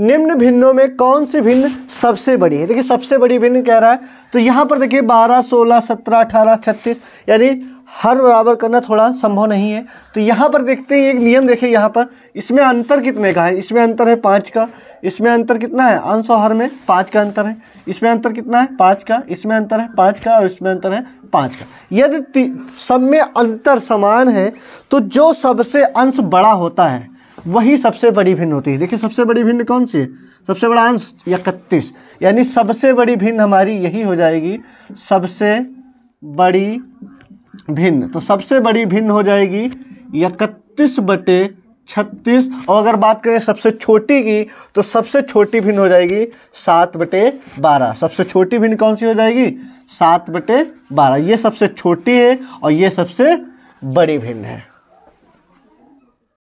निम्न भिन्नों में कौन सी भिन्न सबसे बड़ी है देखिए सबसे बड़ी भिन्न कह रहा है तो यहाँ पर देखिए 12, 16, 17, 18, 36 यानी हर बराबर करना थोड़ा संभव नहीं है तो यहाँ पर देखते हैं एक नियम देखिए यहाँ पर इसमें अंतर कितने का है इसमें अंतर है पाँच का इसमें अंतर कितना है अंश और हर में पाँच का अंतर है इसमें अंतर कितना है पाँच का इसमें अंतर है पाँच का और इसमें अंतर है पाँच का यदि सब में अंतर समान है तो जो सबसे अंश बड़ा होता है वही सबसे बड़ी भिन्न होती है देखिए सबसे बड़ी भिन्न कौन सी है सबसे बड़ा अंश इकतीस यानी सबसे बड़ी भिन्न हमारी यही हो जाएगी सबसे बड़ी भिन्न तो सबसे बड़ी भिन्न हो जाएगी इकतीस बटे छत्तीस और अगर बात करें सबसे छोटी की तो सबसे छोटी भिन्न हो जाएगी सात बटे बारह सबसे छोटी भिन्न कौन सी हो जाएगी सात बटे बारह ये सबसे छोटी है और ये सबसे बड़ी भिन्न है